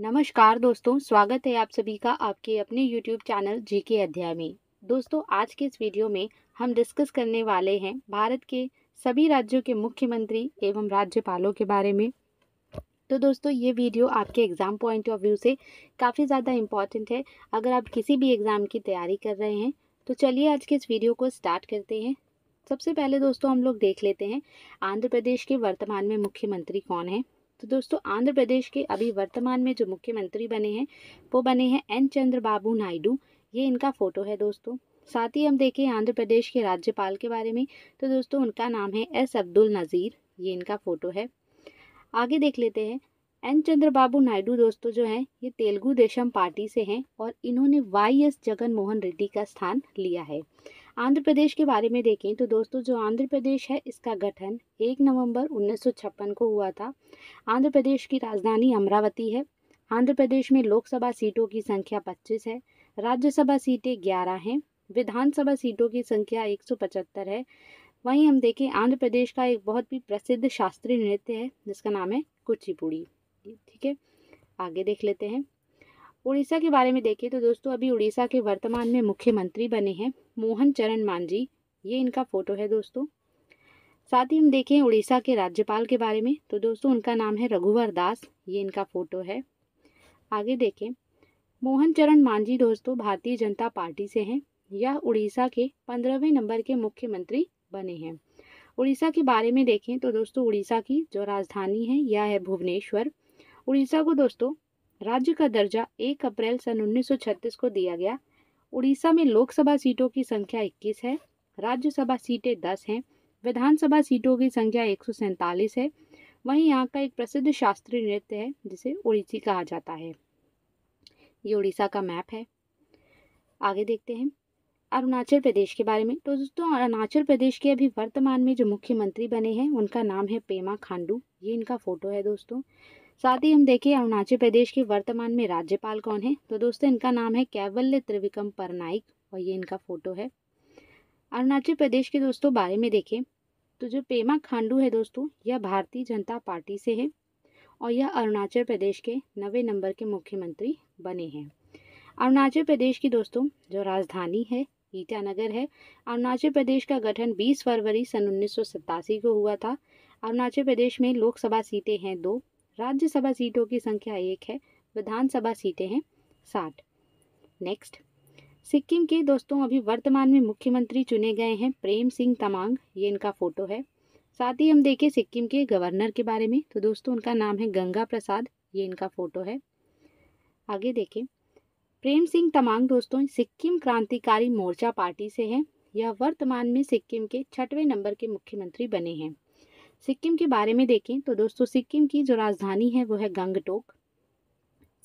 नमस्कार दोस्तों स्वागत है आप सभी का आपके अपने YouTube चैनल जी के अध्याय में दोस्तों आज के इस वीडियो में हम डिस्कस करने वाले हैं भारत के सभी राज्यों के मुख्यमंत्री एवं राज्यपालों के बारे में तो दोस्तों ये वीडियो आपके एग्ज़ाम पॉइंट ऑफ व्यू से काफ़ी ज़्यादा इम्पॉर्टेंट है अगर आप किसी भी एग्ज़ाम की तैयारी कर रहे हैं तो चलिए आज के इस वीडियो को स्टार्ट करते हैं सबसे पहले दोस्तों हम लोग देख लेते हैं आंध्र प्रदेश के वर्तमान में मुख्यमंत्री कौन है तो दोस्तों आंध्र प्रदेश के अभी वर्तमान में जो मुख्यमंत्री बने हैं वो बने हैं एन चंद्रबाबू नायडू ये इनका फ़ोटो है दोस्तों साथ ही हम देखें आंध्र प्रदेश के राज्यपाल के बारे में तो दोस्तों उनका नाम है एस अब्दुल नज़ीर ये इनका फ़ोटो है आगे देख लेते हैं एन चंद्रबाबू नायडू दोस्तों जो हैं ये तेलुगु देशम पार्टी से हैं और इन्होंने वाई एस जगन मोहन रेड्डी का स्थान लिया है आंध्र प्रदेश के बारे में देखें तो दोस्तों जो आंध्र प्रदेश है इसका गठन एक नवंबर उन्नीस को हुआ था आंध्र प्रदेश की राजधानी अमरावती है आंध्र प्रदेश में लोकसभा सीटों की संख्या पच्चीस है राज्यसभा सीटें ग्यारह हैं विधानसभा सीटों की संख्या पचहत्तर है वहीं हम देखें आंध्र प्रदेश का एक बहुत ही प्रसिद्ध शास्त्रीय नृत्य है जिसका नाम है कुचिपुड़ी ठीक है आगे देख लेते हैं उड़ीसा के बारे में देखें तो दोस्तों अभी उड़ीसा के वर्तमान में मुख्यमंत्री बने हैं मोहन चरण मांझी ये इनका फोटो है दोस्तों साथ ही हम देखें उड़ीसा के राज्यपाल के बारे में तो दोस्तों उनका नाम है रघुवर दास ये इनका फोटो है आगे देखें मोहन चरण मांझी दोस्तों भारतीय जनता पार्टी से हैं यह उड़ीसा के पंद्रहवें नंबर के मुख्यमंत्री बने हैं उड़ीसा के बारे में देखें तो दोस्तों उड़ीसा की जो राजधानी है यह है भुवनेश्वर उड़ीसा को दोस्तों राज्य का दर्जा 1 अप्रैल सन 1936 को दिया गया उड़ीसा में लोकसभा सीटों की संख्या 21 है राज्यसभा सीटें 10 हैं विधानसभा सीटों की संख्या एक है वहीं यहाँ का एक प्रसिद्ध शास्त्रीय नृत्य है जिसे उड़ीसी कहा जाता है ये उड़ीसा का मैप है आगे देखते हैं अरुणाचल प्रदेश के बारे में तो दोस्तों अरुणाचल प्रदेश के अभी वर्तमान में जो मुख्यमंत्री बने हैं उनका नाम है पेमा खांडू ये इनका फ़ोटो है दोस्तों साथ ही हम देखें अरुणाचल प्रदेश के वर्तमान में राज्यपाल कौन है तो दोस्तों इनका नाम है कैवल्य त्रिविक्रम परनाइक और ये इनका फोटो है अरुणाचल प्रदेश के दोस्तों बारे में देखें तो जो पेमा खांडू है दोस्तों यह भारतीय जनता पार्टी से है और यह अरुणाचल प्रदेश के नवे नंबर के मुख्यमंत्री बने हैं अरुणाचल प्रदेश की दोस्तों जो राजधानी है ईटानगर है अरुणाचल प्रदेश का गठन 20 फरवरी सन उन्नीस को हुआ था अरुणाचल प्रदेश में लोकसभा सीटें हैं दो राज्यसभा सीटों की संख्या एक है विधानसभा सीटें हैं साठ नेक्स्ट सिक्किम के दोस्तों अभी वर्तमान में मुख्यमंत्री चुने गए हैं प्रेम सिंह तमांग ये इनका फ़ोटो है साथ ही हम देखें सिक्किम के गवर्नर के बारे में तो दोस्तों उनका नाम है गंगा प्रसाद ये इनका फ़ोटो है आगे देखें प्रेम सिंह तमांग दोस्तों सिक्किम क्रांतिकारी मोर्चा पार्टी से हैं यह वर्तमान में सिक्किम के छठवें नंबर के मुख्यमंत्री बने हैं सिक्किम के बारे में देखें तो दोस्तों सिक्किम की जो राजधानी है वो है गंगटोक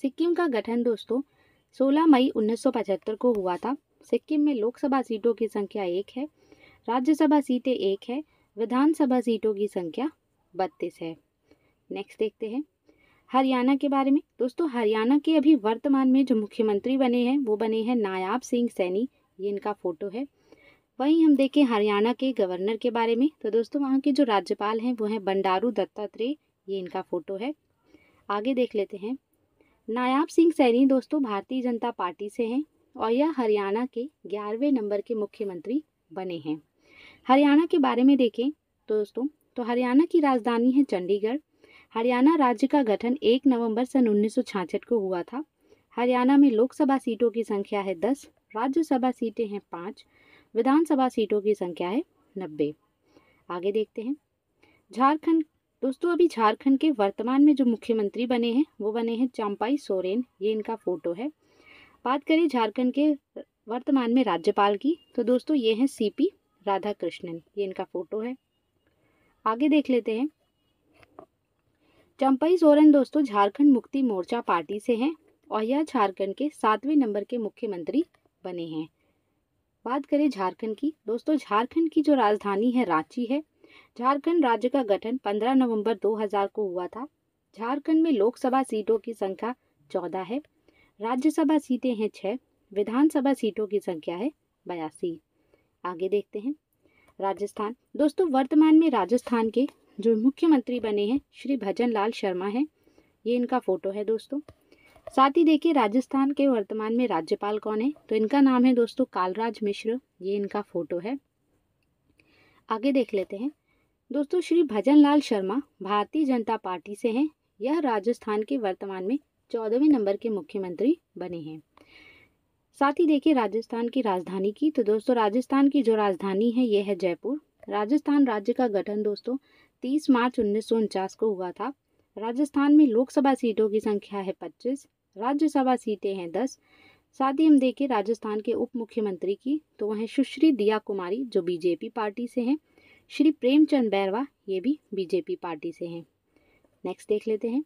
सिक्किम का गठन दोस्तों 16 मई 1975 को हुआ था सिक्किम में लोकसभा सीटों की संख्या एक है राज्यसभा सीटें एक है विधानसभा सीटों की संख्या बत्तीस है नेक्स्ट देखते हैं हरियाणा के बारे में दोस्तों हरियाणा के अभी वर्तमान में जो मुख्यमंत्री बने हैं वो बने हैं नायाब सिंह सैनी ये इनका फोटो है वहीं हम देखें हरियाणा के गवर्नर के बारे में तो दोस्तों वहाँ के जो राज्यपाल हैं वो हैं बंडारू दत्तात्रेय ये इनका फ़ोटो है आगे देख लेते हैं नायाब सिंह सैनी दोस्तों भारतीय जनता पार्टी से हैं और यह हरियाणा के ग्यारहवें नंबर के मुख्यमंत्री बने हैं हरियाणा के बारे में देखें तो दोस्तों तो हरियाणा की राजधानी है चंडीगढ़ हरियाणा राज्य का गठन एक नवंबर सन उन्नीस को हुआ था हरियाणा में लोकसभा सीटों की संख्या है दस राज्यसभा सीटें हैं पाँच विधानसभा सीटों की संख्या है नब्बे आगे देखते हैं झारखंड दोस्तों अभी झारखंड के वर्तमान में जो मुख्यमंत्री बने हैं वो बने हैं चांपाई सोरेन ये इनका फोटो है बात करें झारखंड के वर्तमान में राज्यपाल की तो दोस्तों ये हैं सीपी राधा कृष्णन ये इनका फोटो है आगे देख लेते हैं चंपई सोरेन दोस्तों झारखंड मुक्ति मोर्चा पार्टी से हैं और यह झारखंड के सातवें नंबर के मुख्यमंत्री बने हैं बात करें झारखंड की दोस्तों झारखंड की जो राजधानी है रांची है झारखंड राज्य का गठन 15 नवंबर 2000 को हुआ था झारखंड में लोकसभा सीटों की संख्या चौदह है राज्यसभा सीटें हैं छः विधानसभा सीटों की संख्या है बयासी आगे देखते हैं राजस्थान दोस्तों वर्तमान में राजस्थान के जो मुख्यमंत्री बने हैं श्री भजन लाल शर्मा हैं ये इनका फ़ोटो है दोस्तों साथ ही देखिए राजस्थान के वर्तमान में राज्यपाल कौन है तो इनका नाम है दोस्तों कालराज मिश्र ये इनका फोटो है आगे देख लेते हैं दोस्तों श्री भजन लाल शर्मा भारतीय जनता पार्टी से हैं यह राजस्थान के वर्तमान में चौदहवें नंबर के मुख्यमंत्री बने हैं साथ ही देखिए राजस्थान की राजधानी की तो दोस्तों राजस्थान की जो राजधानी है यह है जयपुर राजस्थान राज्य का गठन दोस्तों 30 मार्च उन्नीस को हुआ था राजस्थान में लोकसभा सीटों की संख्या है पच्चीस राज्यसभा सीटें हैं दस साथ ही हम देखें राजस्थान के उप मुख्यमंत्री की तो वह सुश्री दिया कुमारी जो बीजेपी पार्टी से हैं श्री प्रेमचंद बैरवा ये भी बीजेपी पार्टी से हैं नेक्स्ट देख लेते हैं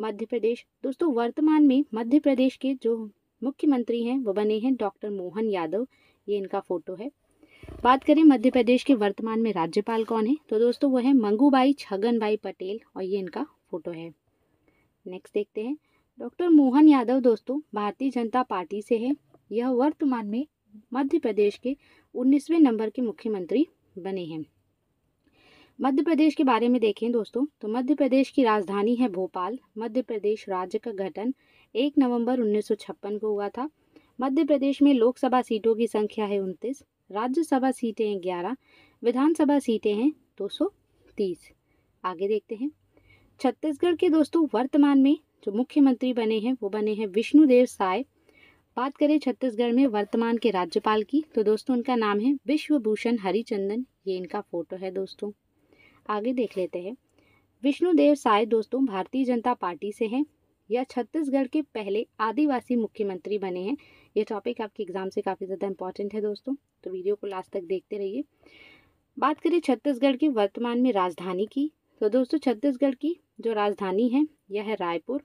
मध्य प्रदेश दोस्तों वर्तमान में मध्य प्रदेश के जो मुख्यमंत्री हैं वो बने हैं डॉक्टर मोहन यादव ये इनका फोटो है बात करें मध्य प्रदेश के वर्तमान में राज्यपाल कौन है तो दोस्तों वो है मंगूबाई छगन भाई पटेल और ये इनका फोटो है नेक्स्ट देखते हैं डॉक्टर मोहन यादव दोस्तों भारतीय जनता पार्टी से है यह वर्तमान में मध्य प्रदेश के उन्नीसवें नंबर के मुख्यमंत्री बने हैं मध्य प्रदेश के बारे में देखें दोस्तों तो मध्य प्रदेश की राजधानी है भोपाल मध्य प्रदेश राज्य का गठन एक नवंबर छप्पन को हुआ था मध्य प्रदेश में लोकसभा सीटों की संख्या है उनतीस राज्यसभा सीटें हैं ग्यारह विधानसभा सीटें हैं दो सौ तीस आगे देखते हैं छत्तीसगढ़ के दोस्तों वर्तमान में जो मुख्यमंत्री बने हैं वो बने हैं विष्णुदेव साय बात करें छत्तीसगढ़ में वर्तमान के राज्यपाल की तो दोस्तों उनका नाम है विश्वभूषण हरिचंदन ये इनका फोटो है दोस्तों आगे देख लेते हैं विष्णुदेव साय दोस्तों भारतीय जनता पार्टी से हैं या छत्तीसगढ़ के पहले आदिवासी मुख्यमंत्री बने हैं ये टॉपिक आपके एग्ज़ाम से काफ़ी ज़्यादा इंपॉर्टेंट है दोस्तों तो वीडियो को लास्ट तक देखते रहिए बात करें छत्तीसगढ़ की वर्तमान में राजधानी की तो दोस्तों छत्तीसगढ़ की जो राजधानी है यह है रायपुर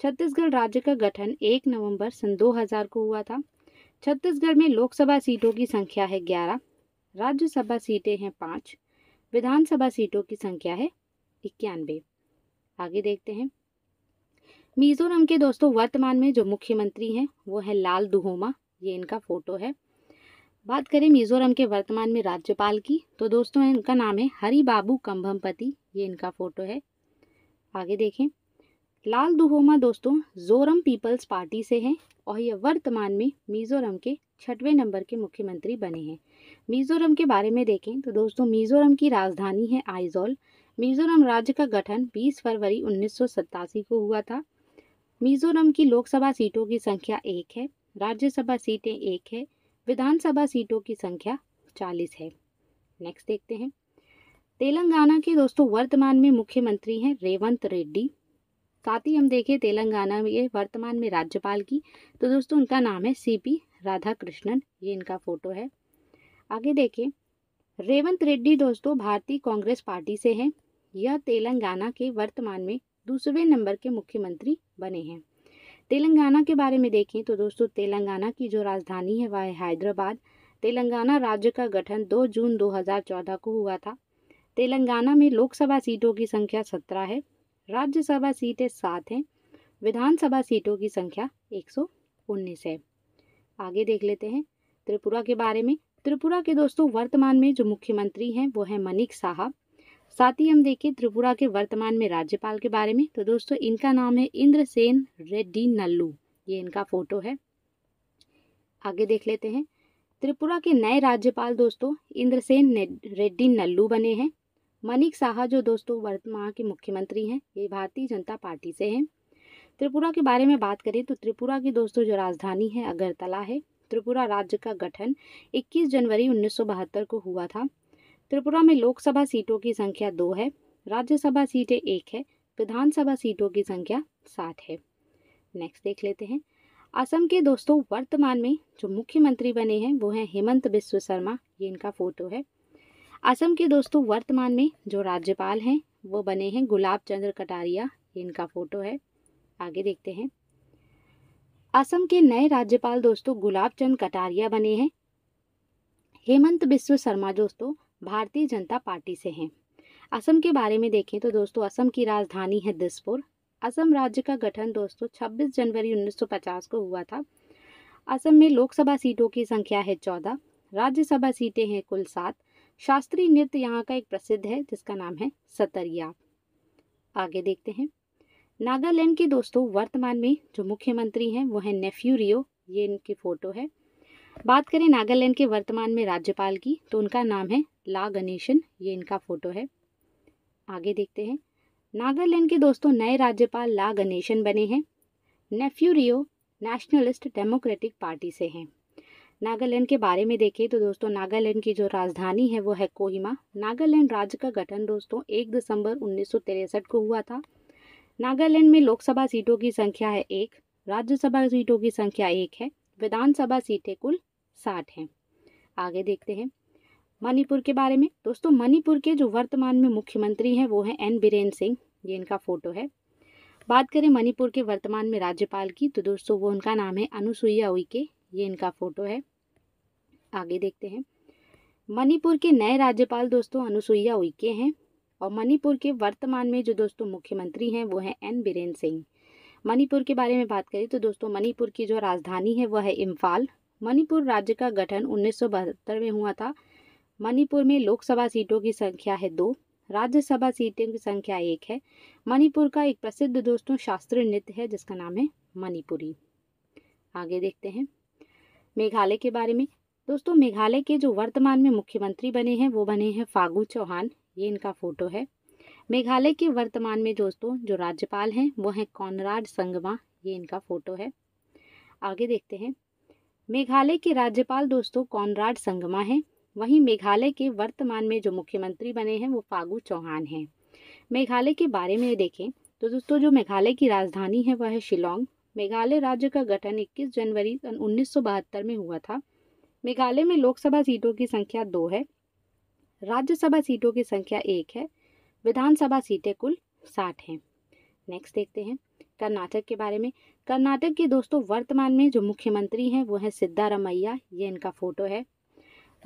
छत्तीसगढ़ राज्य का गठन 1 नवंबर सन 2000 को हुआ था छत्तीसगढ़ में लोकसभा सीटों की संख्या है ग्यारह राज्यसभा सीटें हैं पाँच विधानसभा सीटों की संख्या है इक्यानवे आगे देखते हैं मिजोरम के दोस्तों वर्तमान में जो मुख्यमंत्री हैं वो है लाल दुहोमा ये इनका फोटो है बात करें मिजोरम के वर्तमान में राज्यपाल की तो दोस्तों इनका नाम है हरी बाबू कम्भमपति ये इनका फोटो है आगे देखें लाल दुहोमा दोस्तों जोरम पीपल्स पार्टी से हैं और यह वर्तमान में मिज़ोरम के छठवें नंबर के मुख्यमंत्री बने हैं मिज़ोरम के बारे में देखें तो दोस्तों मिज़ोरम की राजधानी है आइजोल मिज़ोरम राज्य का गठन 20 फरवरी उन्नीस को हुआ था मिज़ोरम की लोकसभा सीटों की संख्या एक है राज्यसभा सीटें एक है विधानसभा सीटों की संख्या चालीस है नेक्स्ट देखते हैं तेलंगाना के दोस्तों वर्तमान में मुख्यमंत्री हैं रेवंत रेड्डी साथ ही हम देखें तेलंगाना में ये वर्तमान में राज्यपाल की तो दोस्तों उनका नाम है सी पी राधा कृष्णन ये इनका फोटो है आगे देखें रेवंत रेड्डी दोस्तों भारतीय कांग्रेस पार्टी से हैं यह तेलंगाना के वर्तमान में दूसरे नंबर के मुख्यमंत्री बने हैं तेलंगाना के बारे में देखें तो दोस्तों तेलंगाना की जो राजधानी है वह हैदराबाद तेलंगाना राज्य का गठन दो जून दो को हुआ था तेलंगाना में लोकसभा सीटों की संख्या सत्रह है राज्यसभा सीटें सात हैं विधानसभा सीटों की संख्या 119 है आगे देख लेते हैं त्रिपुरा के बारे में त्रिपुरा के दोस्तों वर्तमान में जो मुख्यमंत्री हैं वो हैं मनिक साहब साथ ही हम देखें त्रिपुरा के वर्तमान में राज्यपाल के बारे में तो दोस्तों इनका नाम है इंद्रसेन रेड्डी नल्लू ये इनका फोटो है आगे देख लेते हैं त्रिपुरा के नए राज्यपाल दोस्तों इंद्रसेन रेड्डी नल्लू बने हैं मनिक साहा जो दोस्तों वर्तमान के मुख्यमंत्री हैं ये भारतीय जनता पार्टी से हैं त्रिपुरा के बारे में बात करें तो त्रिपुरा की दोस्तों जो राजधानी है अगरतला है त्रिपुरा राज्य का गठन 21 जनवरी 1972 को हुआ था त्रिपुरा में लोकसभा सीटों की संख्या दो है राज्यसभा सीटें एक है विधानसभा सीटों की संख्या सात है नेक्स्ट देख लेते हैं असम के दोस्तों वर्तमान में जो मुख्यमंत्री बने हैं वो हैं हेमंत बिस्व शर्मा ये इनका फोटो है असम के दोस्तों वर्तमान में जो राज्यपाल हैं वो बने हैं गुलाब चंद्र कटारिया इनका फोटो है आगे देखते हैं असम के नए राज्यपाल दोस्तों गुलाब चंद कटारिया बने हैं हेमंत बिश्व शर्मा दोस्तों भारतीय जनता पार्टी से हैं असम के बारे में देखें तो दोस्तों असम की राजधानी है दिसपुर असम राज्य का गठन दोस्तों 26 जनवरी 1950 को हुआ था असम में लोकसभा सीटों की संख्या है चौदह राज्यसभा सीटें हैं कुल सात शास्त्रीय नृत्य यहाँ का एक प्रसिद्ध है जिसका नाम है सतरिया आगे देखते हैं नागालैंड के दोस्तों वर्तमान में जो मुख्यमंत्री हैं वो है नेफ्यू रियो ये इनकी फ़ोटो है बात करें नागालैंड के वर्तमान में राज्यपाल की तो उनका नाम है ला गणेशन ये इनका फ़ोटो है आगे देखते हैं नागालैंड के दोस्तों नए राज्यपाल ला गणेशन बने हैं Neiphiu Rio Nationalist Democratic Party से हैं नागालैंड के बारे में देखें तो दोस्तों नागालैंड की जो राजधानी है वो है कोहिमा नागालैंड राज्य का गठन दोस्तों एक दिसंबर उन्नीस को हुआ था नागालैंड में लोकसभा सीटों की संख्या है एक राज्यसभा सीटों की संख्या एक है विधानसभा सीटें कुल साठ हैं आगे देखते हैं मणिपुर के बारे में दोस्तों मणिपुर के जो वर्तमान में मुख्यमंत्री हैं वो हैं एन बीरेन सिंह ये इनका फोटो है बात करें मणिपुर के वर्तमान में राज्यपाल की तो दोस्तों वो उनका नाम है अनुसुईया उइके ये इनका फोटो है आगे देखते हैं मणिपुर के नए राज्यपाल दोस्तों अनुसुईया उइके हैं और मणिपुर के वर्तमान में जो दोस्तों मुख्यमंत्री हैं वो हैं एन बीरेन सिंह मणिपुर के बारे में बात करें तो दोस्तों मणिपुर की जो राजधानी है वह है इम्फाल मणिपुर राज्य का गठन उन्नीस में हुआ था मणिपुर में लोकसभा सीटों की संख्या है दो राज्यसभा सीटों की संख्या एक है मणिपुर का एक प्रसिद्ध दोस्तों शास्त्रीय नृत्य है जिसका नाम है मणिपुरी आगे देखते हैं मेघालय के बारे में दोस्तों मेघालय के जो वर्तमान में मुख्यमंत्री बने हैं वो बने हैं फागू चौहान ये इनका फोटो है मेघालय के वर्तमान में दोस्तों जो राज्यपाल हैं वो हैं कॉनराड संगमा ये इनका फोटो है आगे देखते हैं मेघालय के राज्यपाल दोस्तों कॉनराड संगमा हैं वहीं मेघालय के वर्तमान में जो मुख्यमंत्री बने हैं वो फागू चौहान हैं मेघालय के बारे में देखें तो दोस्तों जो मेघालय की राजधानी है वह है शिलोंग मेघालय राज्य का गठन 21 जनवरी सन उन्नीस में हुआ था मेघालय में लोकसभा सीटों की संख्या दो है राज्यसभा सीटों की संख्या एक है विधानसभा सीटें कुल साठ हैं नेक्स्ट देखते हैं कर्नाटक के बारे में कर्नाटक के दोस्तों वर्तमान में जो मुख्यमंत्री हैं वो हैं सिद्धारमैया ये इनका फोटो है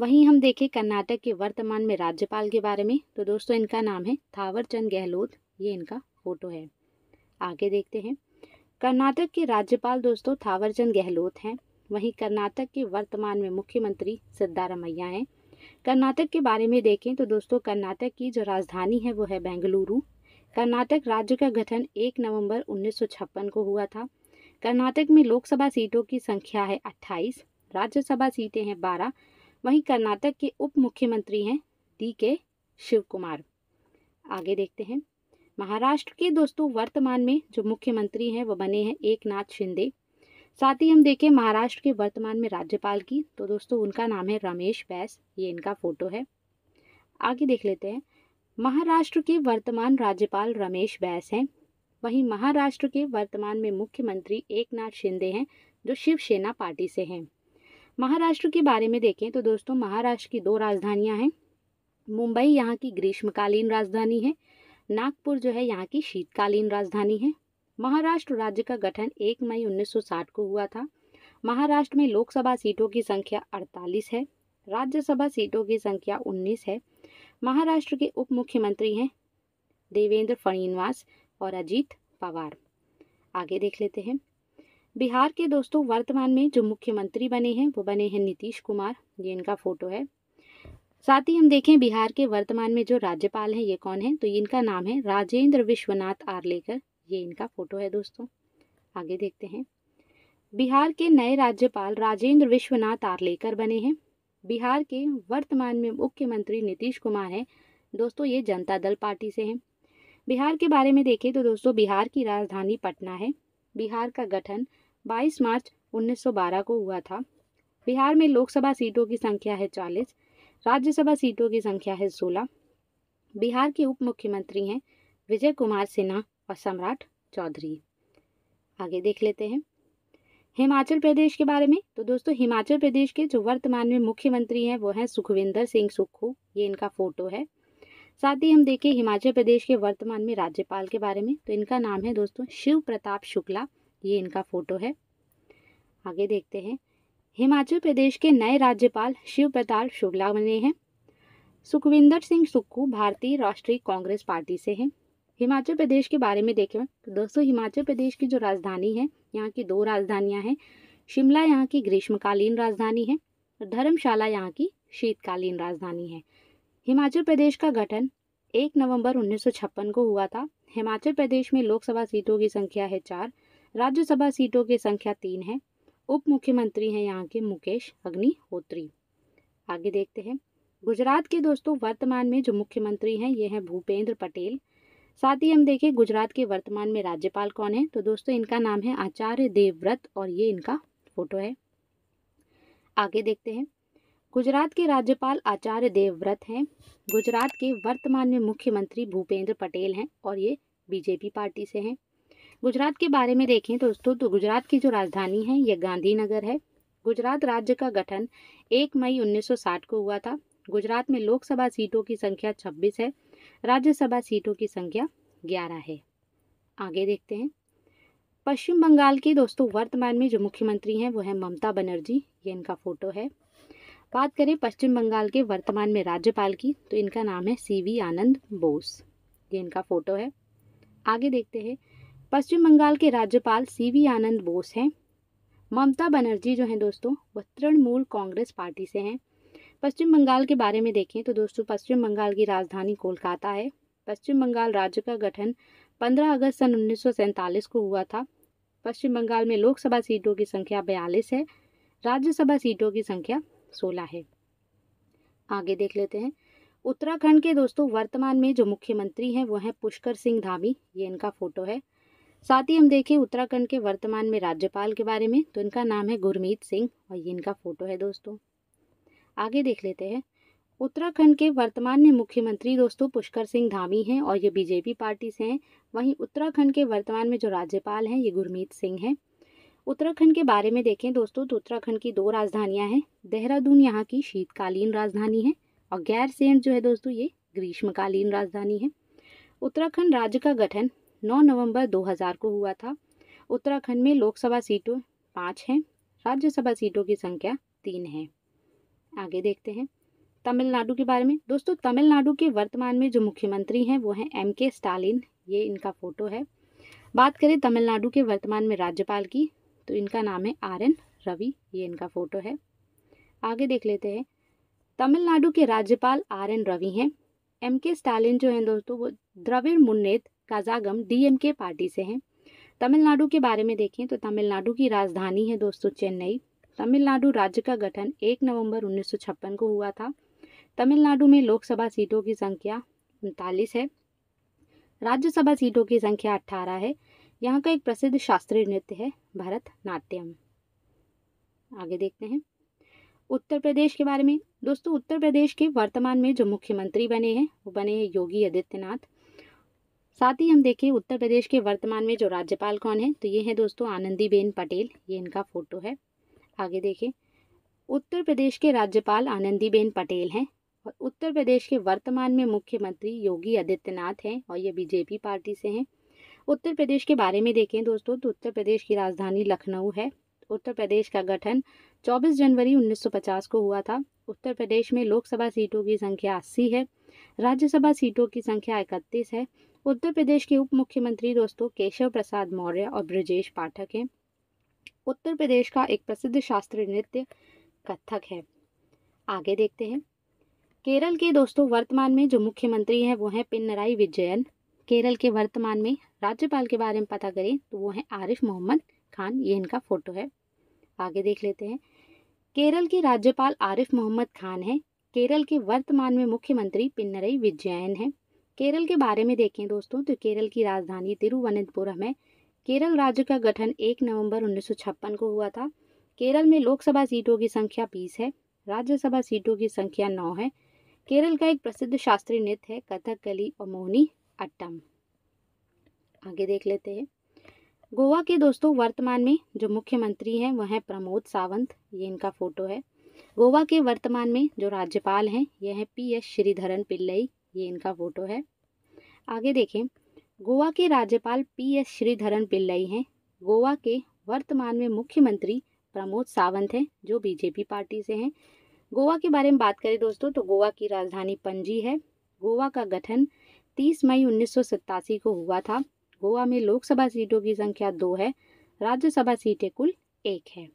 वहीं हम देखें कर्नाटक के वर्तमान में राज्यपाल के बारे में तो दोस्तों इनका नाम है थावरचंद गहलोत ये इनका फोटो है आगे देखते हैं कर्नाटक के राज्यपाल दोस्तों थावरचंद गहलोत हैं वहीं कर्नाटक के वर्तमान में मुख्यमंत्री सिद्धारमैया हैं कर्नाटक के बारे में देखें तो दोस्तों कर्नाटक की जो राजधानी है वो है बेंगलुरु कर्नाटक राज्य का गठन 1 नवंबर 1956 को हुआ था कर्नाटक में लोकसभा सीटों की संख्या है 28 राज्यसभा सीटें हैं 12 वहीं कर्नाटक के उप मुख्यमंत्री हैं डी के शिव कुमार आगे देखते हैं महाराष्ट्र के दोस्तों वर्तमान में जो मुख्यमंत्री हैं वो बने हैं एक नाथ शिंदे साथ ही हम देखें महाराष्ट्र के वर्तमान में राज्यपाल की तो दोस्तों उनका नाम है रमेश बैस ये इनका फोटो है आगे देख लेते हैं महाराष्ट्र के वर्तमान राज्यपाल रमेश बैस हैं वहीं महाराष्ट्र के वर्तमान में मुख्यमंत्री एकनाथ शिंदे हैं जो शिवसेना पार्टी से हैं महाराष्ट्र के बारे में देखें तो दोस्तों महाराष्ट्र की दो राजधानियां हैं मुंबई यहाँ की ग्रीष्मकालीन राजधानी है नागपुर जो है यहाँ की शीतकालीन राजधानी है महाराष्ट्र राज्य का गठन 1 मई 1960 को हुआ था महाराष्ट्र में लोकसभा सीटों की संख्या 48 है राज्यसभा सीटों की संख्या 19 है महाराष्ट्र के उप मुख्यमंत्री हैं देवेंद्र फणीनवास और अजीत पवार आगे देख लेते हैं बिहार के दोस्तों वर्तमान में जो मुख्यमंत्री बने हैं वो बने हैं नीतीश कुमार ये इनका फोटो है साथ ही हम देखें बिहार के वर्तमान में जो राज्यपाल हैं ये कौन है तो इनका नाम है राजेंद्र विश्वनाथ आर्लेकर ये इनका फोटो है दोस्तों आगे देखते हैं बिहार के नए राज्यपाल राजेंद्र विश्वनाथ आरलेकर बने हैं बिहार के वर्तमान में मुख्यमंत्री नीतीश कुमार हैं दोस्तों ये जनता दल पार्टी से हैं बिहार के बारे में देखें तो दोस्तों बिहार की राजधानी पटना है बिहार का गठन 22 मार्च 1912 को हुआ था बिहार में लोकसभा सीटों की संख्या है 40 राज्यसभा सीटों की संख्या है 16 बिहार के उप मुख्यमंत्री हैं विजय कुमार सिन्हा और सम्राट चौधरी आगे देख लेते हैं हिमाचल प्रदेश के बारे में तो दोस्तों हिमाचल प्रदेश के जो वर्तमान में मुख्यमंत्री हैं वो हैं सुखविंदर सिंह सुक्खू ये इनका फ़ोटो है साथ ही हम देखें हिमाचल प्रदेश के वर्तमान में राज्यपाल के बारे में तो इनका नाम है दोस्तों शिव प्रताप शुक्ला ये इनका फ़ोटो है आगे देखते हैं हिमाचल प्रदेश के नए राज्यपाल शिव प्रताप शुक्ला बने हैं सुखविंदर सिंह सुक्खू भारतीय राष्ट्रीय कांग्रेस पार्टी से हैं हिमाचल प्रदेश के बारे में देखें तो दोस्तों हिमाचल प्रदेश की जो राजधानी है यहाँ की दो राजधानियाँ हैं शिमला यहाँ की ग्रीष्मकालीन राजधानी है और धर्मशाला यहाँ की शीतकालीन राजधानी है हिमाचल प्रदेश का गठन एक नवंबर उन्नीस को हुआ था हिमाचल प्रदेश में लोकसभा सीटों की संख्या है चार राज्यसभा सीटों की संख्या तीन है उप मुख्यमंत्री हैं यहाँ के मुकेश अग्निहोत्री आगे देखते हैं गुजरात के दोस्तों वर्तमान में जो मुख्यमंत्री हैं ये हैं भूपेंद्र पटेल साथ ही हम देखें गुजरात के वर्तमान में राज्यपाल कौन है तो दोस्तों इनका नाम है आचार्य देवव्रत और ये इनका फोटो है आगे देखते हैं गुजरात के राज्यपाल आचार्य देवव्रत हैं गुजरात के वर्तमान में मुख्यमंत्री भूपेंद्र पटेल हैं और ये बीजेपी पार्टी से हैं गुजरात के बारे में देखें तो दोस्तों तो गुजरात की जो राजधानी है यह गांधीनगर है गुजरात राज्य का गठन 1 मई 1960 को हुआ था गुजरात में लोकसभा सीटों की संख्या 26 है राज्यसभा सीटों की संख्या ग्यारह है आगे देखते हैं पश्चिम बंगाल के दोस्तों वर्तमान में जो मुख्यमंत्री हैं वो है ममता बनर्जी ये इनका फोटो है बात करें पश्चिम बंगाल के वर्तमान में राज्यपाल की तो इनका नाम है सी वी आनंद बोस ये इनका फोटो है आगे देखते हैं पश्चिम बंगाल के राज्यपाल सी वी आनंद बोस हैं ममता बनर्जी जो हैं दोस्तों वह तृणमूल कांग्रेस पार्टी से हैं पश्चिम बंगाल के बारे में देखें तो दोस्तों पश्चिम बंगाल की राजधानी कोलकाता है पश्चिम बंगाल राज्य का गठन 15 अगस्त सन उन्नीस को हुआ था पश्चिम बंगाल में लोकसभा सीटों की संख्या बयालीस है राज्यसभा सीटों की संख्या सोलह है आगे देख लेते हैं उत्तराखंड के दोस्तों वर्तमान में जो मुख्यमंत्री हैं वो हैं पुष्कर सिंह धामी ये इनका फोटो है साथ ही हम देखें उत्तराखंड के वर्तमान में राज्यपाल के बारे में तो इनका नाम है गुरमीत सिंह और ये इनका फोटो है दोस्तों आगे देख लेते हैं उत्तराखंड के वर्तमान में मुख्यमंत्री दोस्तों पुष्कर सिंह धामी हैं और ये बीजेपी पार्टी से हैं वहीं उत्तराखंड के वर्तमान में जो राज्यपाल हैं ये गुरमीत सिंह हैं उत्तराखंड के बारे में देखें दोस्तों तो उत्तराखंड की दो राजधानियां हैं देहरादून यहाँ की शीतकालीन राजधानी है और गैरसेंट जो है दोस्तों ये ग्रीष्मकालीन राजधानी है उत्तराखंड राज्य का गठन 9 नवंबर 2000 को हुआ था उत्तराखंड में लोकसभा सीटों पाँच हैं राज्यसभा सीटों की संख्या तीन है आगे देखते हैं तमिलनाडु के बारे में दोस्तों तमिलनाडु के वर्तमान में जो मुख्यमंत्री हैं वो हैं एम के स्टालिन ये इनका फ़ोटो है बात करें तमिलनाडु के वर्तमान में राज्यपाल की तो इनका नाम है आर एन रवि ये इनका फ़ोटो है आगे देख लेते हैं तमिलनाडु के राज्यपाल आर एन रवि हैं एम के स्टालिन जो हैं दोस्तों वो द्रविड़ मुन्नेत काजागम के पार्टी से हैं तमिलनाडु के बारे में देखें तो तमिलनाडु की राजधानी है दोस्तों चेन्नई तमिलनाडु राज्य का गठन 1 नवंबर 1956 को हुआ था तमिलनाडु में लोकसभा सीटों की संख्या उनतालीस है राज्यसभा सीटों की संख्या अट्ठारह है यहाँ का एक प्रसिद्ध शास्त्रीय नृत्य है भरतनाट्यम आगे देखते हैं उत्तर प्रदेश के बारे में दोस्तों उत्तर प्रदेश के वर्तमान में जो मुख्यमंत्री बने हैं वो बने हैं योगी आदित्यनाथ साथ ही हम देखें उत्तर प्रदेश के वर्तमान में जो राज्यपाल कौन है तो ये हैं दोस्तों आनंदीबेन पटेल ये इनका फोटो है आगे देखें उत्तर प्रदेश के राज्यपाल आनंदीबेन पटेल हैं और उत्तर प्रदेश के वर्तमान में मुख्यमंत्री योगी आदित्यनाथ हैं और ये बीजेपी पार्टी से हैं उत्तर प्रदेश के बारे में देखें दोस्तों तो उत्तर प्रदेश की राजधानी लखनऊ है उत्तर प्रदेश का गठन 24 जनवरी 1950 को हुआ था उत्तर प्रदेश में लोकसभा सीटों की संख्या अस्सी है राज्यसभा सीटों की संख्या इकतीस है उत्तर प्रदेश के उप मुख्यमंत्री दोस्तों केशव प्रसाद मौर्य और ब्रजेश पाठक हैं उत्तर प्रदेश का एक प्रसिद्ध शास्त्रीय नृत्य कथक है आगे देखते हैं केरल के दोस्तों वर्तमान में जो मुख्यमंत्री हैं वो हैं पिनराई विजयन केरल के वर्तमान में राज्यपाल के बारे में पता करें तो वो हैं आरिफ मोहम्मद खान ये इनका फ़ोटो है आगे देख लेते हैं केरल के राज्यपाल आरिफ मोहम्मद खान हैं केरल के वर्तमान में मुख्यमंत्री पिनराई विजयन हैं केरल के बारे में देखें दोस्तों तो केरल की राजधानी तिरुवनंतपुरम है केरल राज्य का गठन एक नवंबर उन्नीस को हुआ था केरल में लोकसभा सीटों की संख्या बीस है राज्यसभा सीटों की संख्या नौ है केरल का एक प्रसिद्ध शास्त्रीय नृत्य है कथक कली और मोहनी अट्टम आगे देख लेते हैं गोवा के दोस्तों वर्तमान में जो मुख्यमंत्री हैं वह हैं प्रमोद सावंत ये इनका फोटो है गोवा के वर्तमान में जो राज्यपाल हैं यह है पी एस श्रीधरन पिल्लई ये इनका फोटो है आगे देखें गोवा के राज्यपाल पी एस श्रीधरन पिल्लई हैं गोवा के वर्तमान में मुख्यमंत्री प्रमोद सावंत हैं जो बीजेपी पार्टी से हैं गोवा के बारे में बात करें दोस्तों तो गोवा की राजधानी पंजी है गोवा का गठन 30 मई उन्नीस को हुआ था गोवा में लोकसभा सीटों की संख्या दो है राज्यसभा सीटें कुल एक है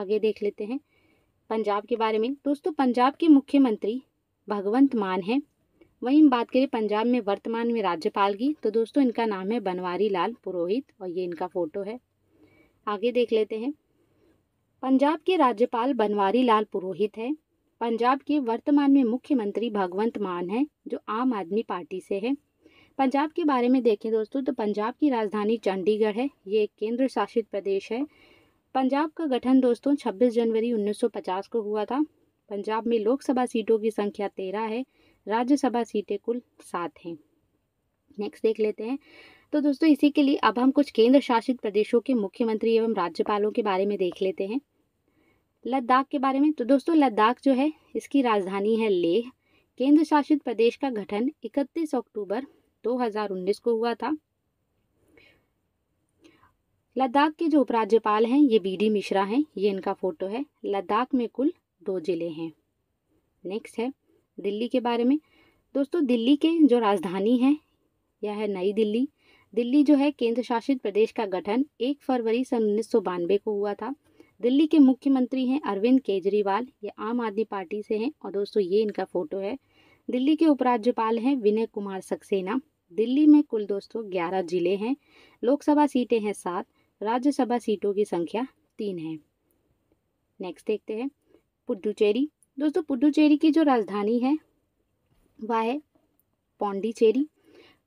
आगे देख लेते हैं पंजाब के बारे में दोस्तों पंजाब के मुख्यमंत्री भगवंत मान हैं वहीं हम बात करें पंजाब में वर्तमान में राज्यपाल की तो दोस्तों इनका नाम है बनवारी लाल पुरोहित और ये इनका फ़ोटो है आगे देख लेते हैं पंजाब के राज्यपाल बनवारी लाल पुरोहित है पंजाब के वर्तमान में मुख्यमंत्री भगवंत मान हैं जो आम आदमी पार्टी से है पंजाब के बारे में देखें दोस्तों तो पंजाब की राजधानी चंडीगढ़ है ये एक केंद्र शासित प्रदेश है पंजाब का गठन दोस्तों 26 जनवरी 1950 को हुआ था पंजाब में लोकसभा सीटों की संख्या तेरह है राज्यसभा सीटें कुल सात हैं नेक्स्ट देख लेते हैं तो दोस्तों इसी के लिए अब हम कुछ केंद्र शासित प्रदेशों के मुख्यमंत्री एवं राज्यपालों के बारे में देख लेते हैं लद्दाख के बारे में तो दोस्तों लद्दाख जो है इसकी राजधानी है लेह केंद्र शासित प्रदेश का गठन 31 अक्टूबर 2019 को हुआ था लद्दाख के जो उपराज्यपाल हैं ये बी डी मिश्रा हैं ये इनका फोटो है लद्दाख में कुल दो जिले हैं नेक्स्ट है दिल्ली के बारे में दोस्तों दिल्ली के जो राजधानी है यह है नई दिल्ली दिल्ली जो है केंद्र शासित प्रदेश का गठन एक फरवरी सन उन्नीस को हुआ था दिल्ली के मुख्यमंत्री हैं अरविंद केजरीवाल ये आम आदमी पार्टी से हैं और दोस्तों ये इनका फोटो है दिल्ली के उपराज्यपाल हैं विनय कुमार सक्सेना दिल्ली में कुल दोस्तों ग्यारह जिले हैं लोकसभा सीटें हैं सात राज्यसभा सीटों की संख्या तीन है नेक्स्ट देखते हैं पुडुचेरी दोस्तों पुडुचेरी की जो राजधानी है वह है पौंडीचेरी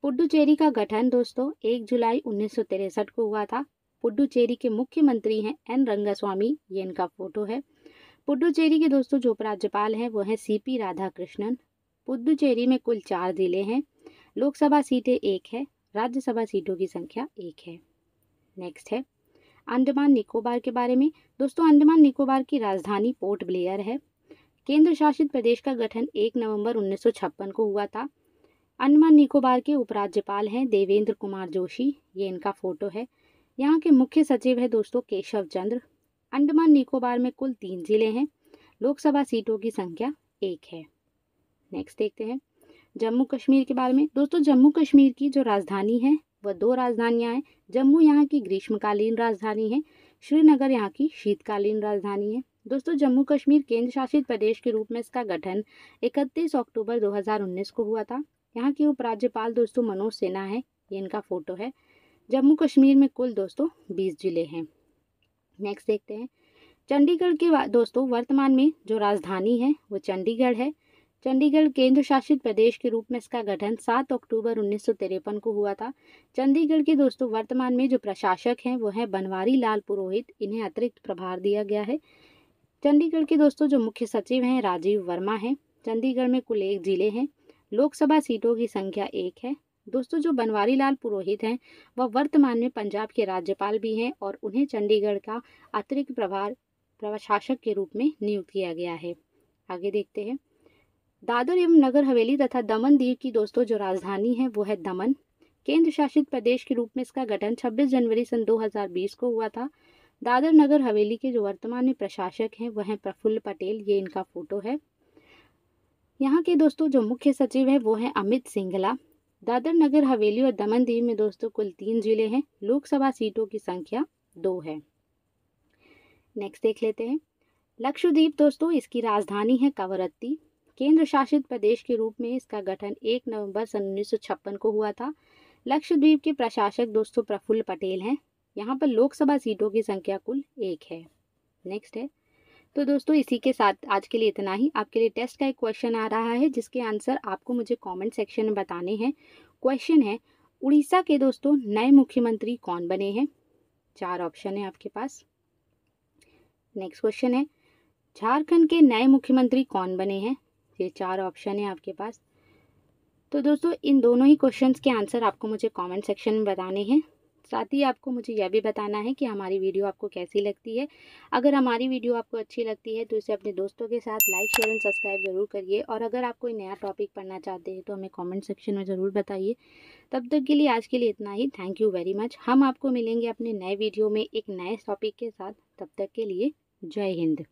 पुडुचेरी का गठन दोस्तों एक जुलाई उन्नीस को हुआ था पुडुचेरी के मुख्यमंत्री हैं एन रंगास्वामी ये इनका फोटो है पुडुचेरी के दोस्तों जो उपराज्यपाल हैं वो हैं सी पी राधाकृष्णन पुडुचेरी में कुल चार जिले हैं लोकसभा सीटें एक है राज्यसभा सीटों की संख्या एक है नेक्स्ट है अंडमान निकोबार के बारे में दोस्तों अंडमान निकोबार की राजधानी पोर्ट ब्लेयर है केंद्र शासित प्रदेश का गठन 1 नवंबर उन्नीस को हुआ था अंडमान निकोबार के उपराज्यपाल हैं देवेंद्र कुमार जोशी ये इनका फोटो है यहाँ के मुख्य सचिव है दोस्तों केशव चंद्र अंडमान निकोबार में कुल तीन जिले हैं लोकसभा सीटों की संख्या एक है नेक्स्ट देखते हैं जम्मू कश्मीर के बारे में दोस्तों जम्मू कश्मीर की जो राजधानी है वह दो राजधानियाँ हैं जम्मू यहाँ की ग्रीष्मकालीन राजधानी है श्रीनगर यहाँ की शीतकालीन राजधानी है दोस्तों जम्मू कश्मीर केंद्र शासित प्रदेश के रूप में इसका गठन 31 अक्टूबर 2019 को हुआ था यहाँ के उपराज्यपाल दोस्तों मनोज सिन्हा है ये इनका फोटो है जम्मू कश्मीर में कुल दोस्तों बीस जिले हैं नेक्स्ट देखते हैं चंडीगढ़ के दोस्तों वर्तमान में जो राजधानी है वो चंडीगढ़ है चंडीगढ़ केंद्र शासित प्रदेश के रूप में इसका गठन 7 अक्टूबर उन्नीस को हुआ था चंडीगढ़ के दोस्तों वर्तमान में जो प्रशासक हैं वो है बनवारी लाल पुरोहित इन्हें अतिरिक्त प्रभार दिया गया है चंडीगढ़ के दोस्तों जो मुख्य सचिव हैं राजीव वर्मा हैं चंडीगढ़ में कुल एक जिले हैं लोकसभा सीटों की संख्या एक है दोस्तों जो बनवारी लाल पुरोहित हैं वह वर्तमान में पंजाब के राज्यपाल भी हैं और उन्हें चंडीगढ़ का अतिरिक्त प्रभार प्रशासक के रूप में नियुक्त किया गया है आगे देखते हैं दादर एवं नगर हवेली तथा दमन दीव की दोस्तों जो राजधानी है वो है दमन केंद्र शासित प्रदेश के रूप में इसका गठन 26 जनवरी सन 2020 को हुआ था दादर नगर हवेली के जो वर्तमान में प्रशासक हैं वह हैं प्रफुल्ल पटेल ये इनका फोटो है यहाँ के दोस्तों जो मुख्य सचिव है वो हैं अमित सिंगला दादर नगर हवेली और दमन दीव में दोस्तों कुल तीन जिले हैं लोकसभा सीटों की संख्या दो है नेक्स्ट देख लेते हैं लक्षद्वीप दोस्तों इसकी राजधानी है कवरत्ती केंद्र शासित प्रदेश के रूप में इसका गठन एक नवंबर सन उन्नीस को हुआ था लक्षद्वीप के प्रशासक दोस्तों प्रफुल्ल पटेल हैं यहाँ पर लोकसभा सीटों की संख्या कुल एक है नेक्स्ट है तो दोस्तों इसी के साथ आज के लिए इतना ही आपके लिए टेस्ट का एक क्वेश्चन आ रहा है जिसके आंसर आपको मुझे कमेंट सेक्शन में बताने हैं क्वेश्चन है उड़ीसा के दोस्तों नए मुख्यमंत्री कौन बने हैं चार ऑप्शन है आपके पास नेक्स्ट क्वेश्चन है झारखंड के नए मुख्यमंत्री कौन बने हैं ये चार ऑप्शन है आपके पास तो दोस्तों इन दोनों ही क्वेश्चंस के आंसर आपको मुझे कमेंट सेक्शन में बताने हैं साथ ही आपको मुझे यह भी बताना है कि हमारी वीडियो आपको कैसी लगती है अगर हमारी वीडियो आपको अच्छी लगती है तो इसे अपने दोस्तों के साथ लाइक शेयर एंड सब्सक्राइब ज़रूर करिए और अगर आप कोई नया टॉपिक पढ़ना चाहते हैं तो हमें कमेंट सेक्शन में ज़रूर बताइए तब तक के लिए आज के लिए इतना ही थैंक यू वेरी मच हम आपको मिलेंगे अपने नए वीडियो में एक नए टॉपिक के साथ तब तक के लिए जय हिंद